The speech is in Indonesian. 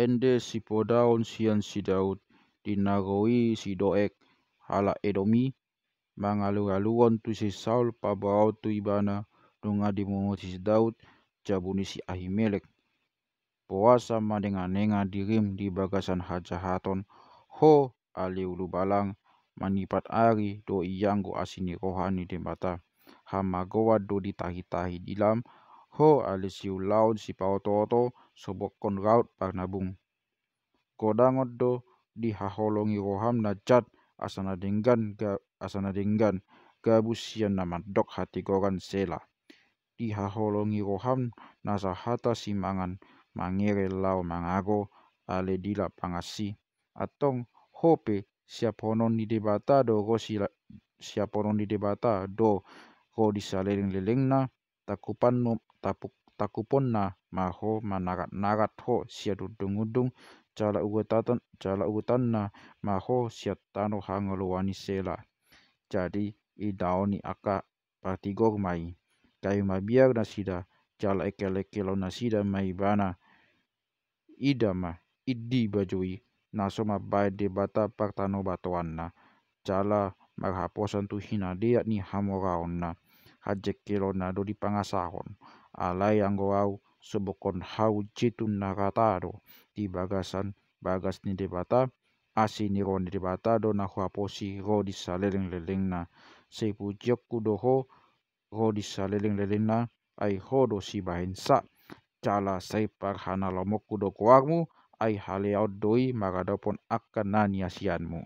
ende si podaun sian si daud dinagoi si doek hala edomi mangalu-aluon tu si saul pabao tu ibana dunga dimungut si daud jabuni si ahimelek puasa dengan nenga dirim di bagasan hajahaton haton ho ulu balang manipat ari do iyanggo asini rohani di mata hamagoa do ditahi-tahi dilam ho ali laun si pao toto sobok kon raut par nabung. do oddo dihaholongi roham na cat asana denggan ga asana denggan gabusian nama dok hati goran sela. Dihaholongi roham nasahata simangan mangere lau mangago ale dila pangasi atong hope siap honon ni debata do go sila siap honon di debata do go disalering lelengna takupan tapuk takupon na maho manarat narat ho sia dudung udung cala ugutan cala ugutan na maho sia tano wani sela jadi idaoni aka gog mai kayu mabiar nasida cala ekelekelo nasida mai bana idama iddi bajui soma bai debata partano na cala maghaposan tu hina dia ni na. Hajek Ronaldo di pangasahon alai angoau subokon haujitun nakatado di bagasan bagas ni debata asini ro ni debata do na huaposi ro di saleleng leleng na sepujiok kudoho ro di saleleng leleng na ai hodo si bahin cala separ hana lomok kudo kuarmu ai haleau doi magadopon akan naniasianmu.